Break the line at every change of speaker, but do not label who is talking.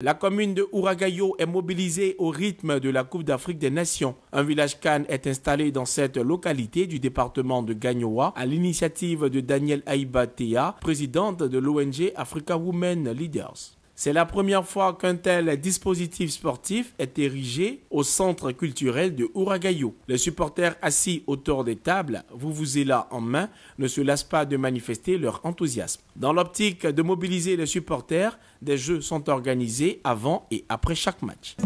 La commune de Ouragayo est mobilisée au rythme de la Coupe d'Afrique des Nations. Un village Cannes est installé dans cette localité du département de Gagnoa à l'initiative de Daniel Aïba présidente de l'ONG Africa Women Leaders. C'est la première fois qu'un tel dispositif sportif est érigé au centre culturel de Ouragayo. Les supporters assis autour des tables, vous vous là en main, ne se lassent pas de manifester leur enthousiasme. Dans l'optique de mobiliser les supporters, des jeux sont organisés avant et après chaque match.